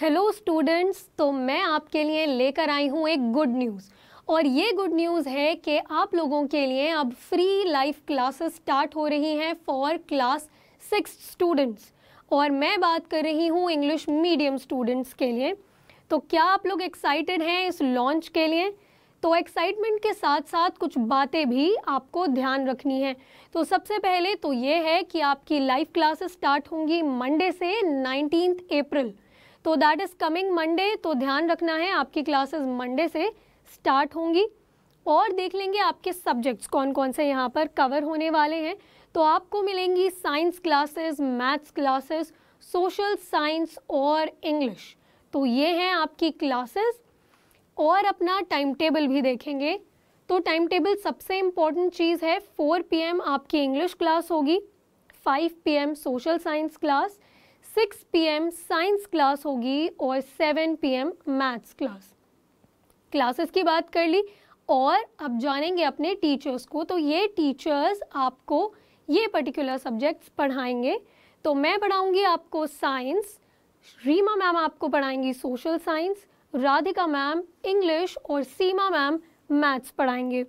hello students तो मैं आपके लिए लेकर आई हूँ एक गुड न्यूज़ और ये गुड न्यूज़ है कि आप लोगों के लिए अब फ्री लाइव क्लासेस स्टार्ट हो रही हैं फॉर क्लास सिक्स स्टूडेंट्स और मैं बात कर रही हूँ इंग्लिश मीडियम स्टूडेंट्स के लिए तो क्या आप लोग एक्साइटेड हैं इस लॉन्च के लिए तो एक्साइटमेंट के साथ साथ कुछ बातें भी आपको ध्यान रखनी है तो सबसे पहले तो ये है कि आपकी लाइव क्लासेस स्टार्ट होंगी मंडे से नाइनटीन अप्रैल तो दैट इज़ कमिंग मंडे तो ध्यान रखना है आपकी क्लासेस मंडे से स्टार्ट होंगी और देख लेंगे आपके सब्जेक्ट्स कौन कौन से यहाँ पर कवर होने वाले हैं तो आपको मिलेंगी science classes maths classes social science और इंग्लिश तो ये हैं आपकी क्लासेस और अपना टाइम टेबल भी देखेंगे तो टाइम टेबल सबसे इम्पॉर्टेंट चीज़ है 4 पीएम आपकी इंग्लिश क्लास होगी 5 PM social science class six PM science class होगी और seven PM maths class classes की बात कर ली और अब जानेंगे अपने टीचर्स को तो ये टीचर्स आपको ये पर्टिकुलर सब्जेक्ट्स पढ़ाएंगे तो मैं पढ़ाऊंगी आपको साइंस रीमा मैम आपको पढ़ाएंगी social science Radhika ma'am English और सीमा मैम मैथ्स पढ़ाएंगे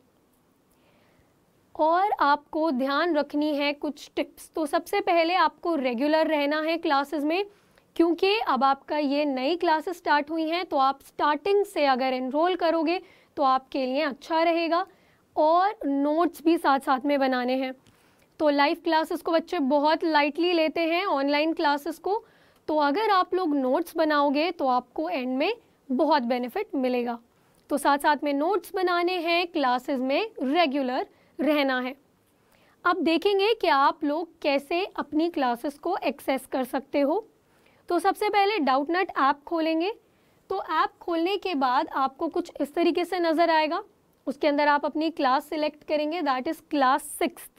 और आपको ध्यान रखनी है कुछ टिप्स तो सबसे पहले आपको रेगुलर रहना है क्लासेस में क्योंकि अब आपका ये नई क्लासेस स्टार्ट हुई हैं तो आप स्टार्टिंग से अगर इनरोल करोगे तो आपके लिए अच्छा रहेगा और नोट्स भी साथ साथ में बनाने हैं तो लाइव क्लासेस को बच्चे बहुत लाइटली लेते हैं ऑनलाइन क्लासेस को तो अगर आप लोग नोट्स बनाओगे तो आपको एंड में बहुत बेनिफिट मिलेगा तो साथ साथ में नोट्स बनाने हैं क्लासेस में रेगुलर रहना है अब देखेंगे कि आप लोग कैसे अपनी क्लासेस को एक्सेस कर सकते हो तो सबसे पहले डाउटनट ऐप खोलेंगे तो ऐप खोलने के बाद आपको कुछ इस तरीके से नज़र आएगा उसके अंदर आप अपनी क्लास सिलेक्ट करेंगे दैट इज़ क्लास सिक्स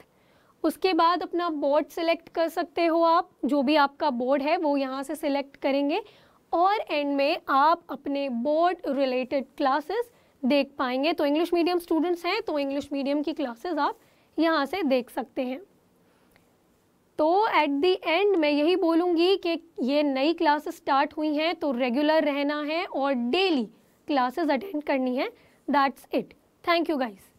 उसके बाद अपना बोर्ड सिलेक्ट कर सकते हो आप जो भी आपका बोर्ड है वो यहाँ से सिलेक्ट करेंगे और एंड में आप अपने बोर्ड रिलेटेड क्लासेस देख पाएंगे तो इंग्लिश मीडियम स्टूडेंट्स हैं तो इंग्लिश मीडियम की क्लासेस आप यहाँ से देख सकते हैं तो एट दी एंड मैं यही बोलूँगी कि ये नई क्लासेस स्टार्ट हुई हैं तो रेगुलर रहना है और डेली क्लासेस अटेंड करनी है that's it thank you guys